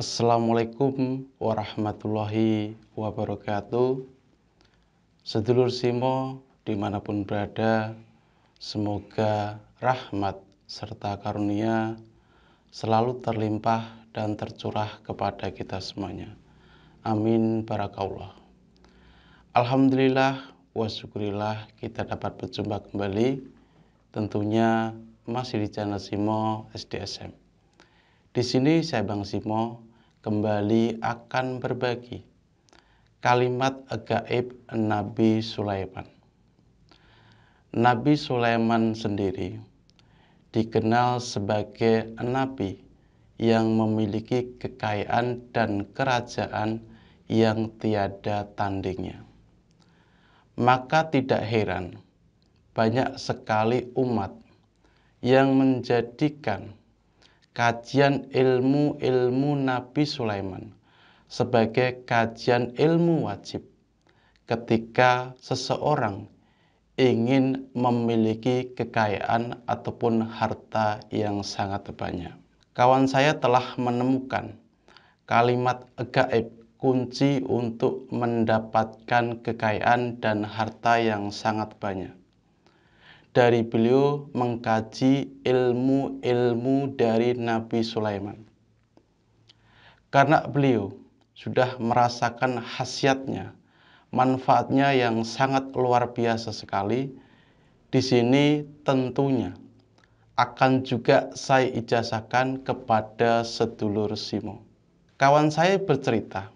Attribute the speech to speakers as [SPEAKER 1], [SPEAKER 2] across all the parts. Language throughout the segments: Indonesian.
[SPEAKER 1] Assalamualaikum warahmatullahi wabarakatuh. Sedulur Simo dimanapun berada, semoga rahmat serta karunia selalu terlimpah dan tercurah kepada kita semuanya. Amin barakallah. Alhamdulillah wa syukurillah kita dapat berjumpa kembali tentunya masih di channel Simo SDSM. Di sini saya Bang Simo kembali akan berbagi. Kalimat gaib Nabi Sulaiman. Nabi Sulaiman sendiri dikenal sebagai nabi yang memiliki kekayaan dan kerajaan yang tiada tandingnya. Maka tidak heran banyak sekali umat yang menjadikan kajian ilmu-ilmu Nabi Sulaiman sebagai kajian ilmu wajib ketika seseorang ingin memiliki kekayaan ataupun harta yang sangat banyak. Kawan saya telah menemukan kalimat gaib kunci untuk mendapatkan kekayaan dan harta yang sangat banyak dari beliau mengkaji ilmu-ilmu dari Nabi Sulaiman. Karena beliau sudah merasakan khasiatnya, manfaatnya yang sangat luar biasa sekali. Di sini tentunya akan juga saya ijazahkan kepada sedulur Simo. Kawan saya bercerita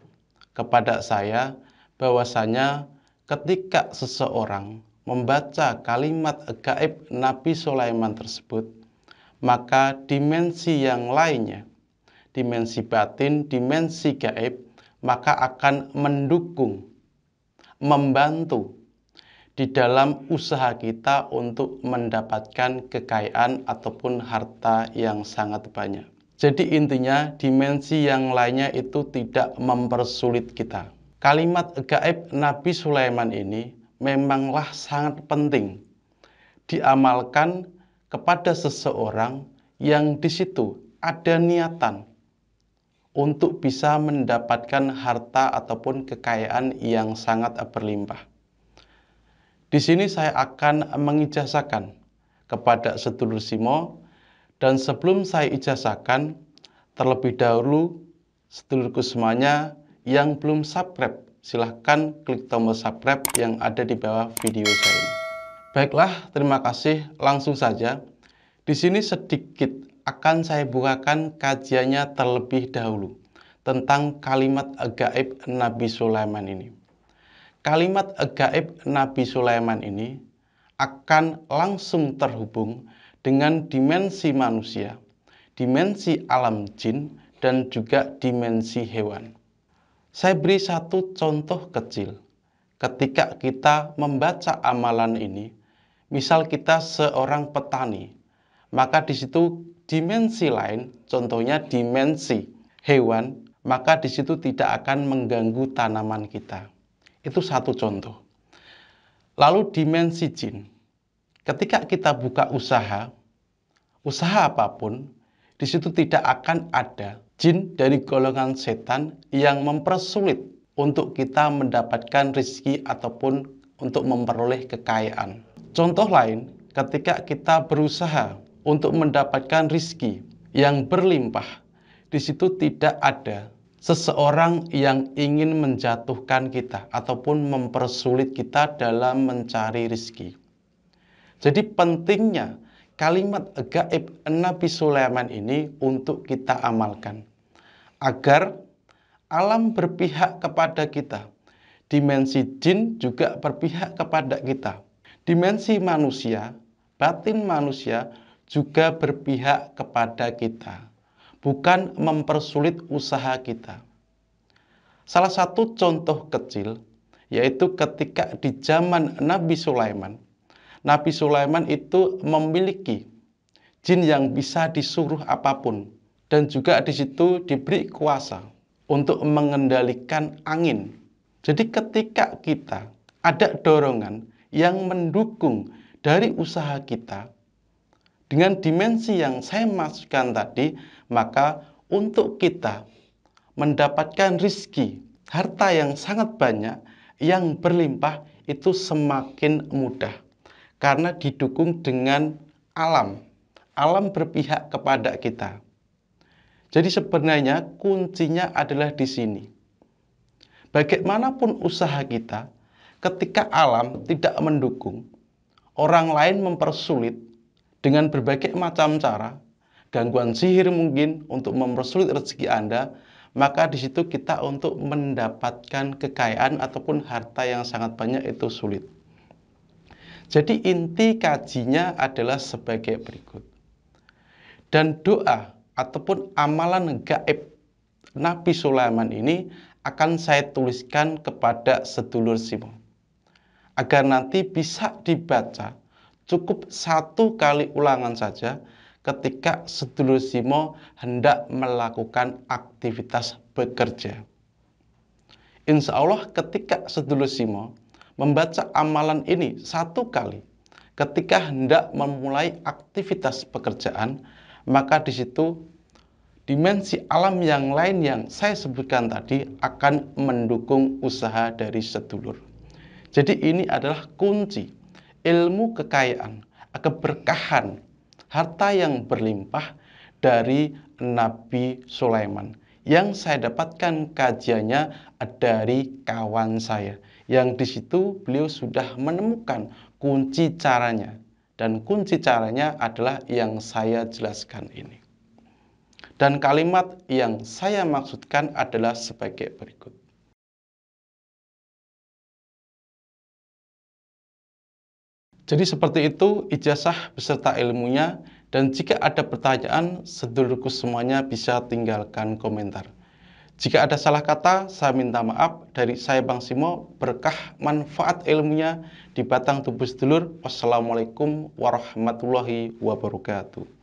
[SPEAKER 1] kepada saya bahwasanya ketika seseorang membaca kalimat gaib Nabi Sulaiman tersebut, maka dimensi yang lainnya, dimensi batin, dimensi gaib, maka akan mendukung, membantu di dalam usaha kita untuk mendapatkan kekayaan ataupun harta yang sangat banyak. Jadi intinya dimensi yang lainnya itu tidak mempersulit kita. Kalimat gaib Nabi Sulaiman ini memanglah sangat penting diamalkan kepada seseorang yang di situ ada niatan untuk bisa mendapatkan harta ataupun kekayaan yang sangat berlimpah. Di sini saya akan mengijazahkan kepada sedulur Simo dan sebelum saya ijazahkan terlebih dahulu sedulurku semuanya yang belum subscribe silahkan klik tombol subscribe yang ada di bawah video saya ini. Baiklah, terima kasih. Langsung saja. Di sini sedikit akan saya bukakan kajiannya terlebih dahulu tentang kalimat gaib Nabi Sulaiman ini. Kalimat gaib Nabi Sulaiman ini akan langsung terhubung dengan dimensi manusia, dimensi alam jin, dan juga dimensi hewan. Saya beri satu contoh kecil. Ketika kita membaca amalan ini, misal kita seorang petani, maka di situ dimensi lain, contohnya dimensi hewan, maka di situ tidak akan mengganggu tanaman kita. Itu satu contoh. Lalu dimensi jin. Ketika kita buka usaha, usaha apapun, di situ tidak akan ada jin dari golongan setan yang mempersulit untuk kita mendapatkan rezeki ataupun untuk memperoleh kekayaan. Contoh lain, ketika kita berusaha untuk mendapatkan rezeki yang berlimpah, di situ tidak ada seseorang yang ingin menjatuhkan kita ataupun mempersulit kita dalam mencari rezeki. Jadi pentingnya kalimat gaib Nabi Sulaiman ini untuk kita amalkan agar alam berpihak kepada kita dimensi jin juga berpihak kepada kita dimensi manusia batin manusia juga berpihak kepada kita bukan mempersulit usaha kita salah satu contoh kecil yaitu ketika di zaman Nabi Sulaiman Nabi Sulaiman itu memiliki jin yang bisa disuruh apapun dan juga di situ diberi kuasa untuk mengendalikan angin. Jadi ketika kita ada dorongan yang mendukung dari usaha kita dengan dimensi yang saya masukkan tadi, maka untuk kita mendapatkan rizki, harta yang sangat banyak, yang berlimpah itu semakin mudah karena didukung dengan alam. Alam berpihak kepada kita. Jadi sebenarnya kuncinya adalah di sini. Bagaimanapun usaha kita, ketika alam tidak mendukung, orang lain mempersulit dengan berbagai macam cara, gangguan sihir mungkin untuk mempersulit rezeki Anda, maka di situ kita untuk mendapatkan kekayaan ataupun harta yang sangat banyak itu sulit. Jadi inti kajinya adalah sebagai berikut. Dan doa ataupun amalan gaib Nabi Sulaiman ini akan saya tuliskan kepada sedulur simo Agar nanti bisa dibaca cukup satu kali ulangan saja ketika sedulur Simo hendak melakukan aktivitas bekerja. Insya Allah ketika sedulur Simo membaca amalan ini satu kali ketika hendak memulai aktivitas pekerjaan, maka di situ dimensi alam yang lain yang saya sebutkan tadi akan mendukung usaha dari sedulur. Jadi ini adalah kunci ilmu kekayaan, keberkahan, harta yang berlimpah dari Nabi Sulaiman yang saya dapatkan kajiannya dari kawan saya yang di situ beliau sudah menemukan kunci caranya dan kunci caranya adalah yang saya jelaskan ini. Dan kalimat yang saya maksudkan adalah sebagai berikut. Jadi seperti itu ijazah beserta ilmunya dan jika ada pertanyaan, sedulurku semuanya bisa tinggalkan komentar. Jika ada salah kata, saya minta maaf dari saya Bang Simo. Berkah manfaat ilmunya di batang tubuh sedulur. Wassalamualaikum warahmatullahi wabarakatuh.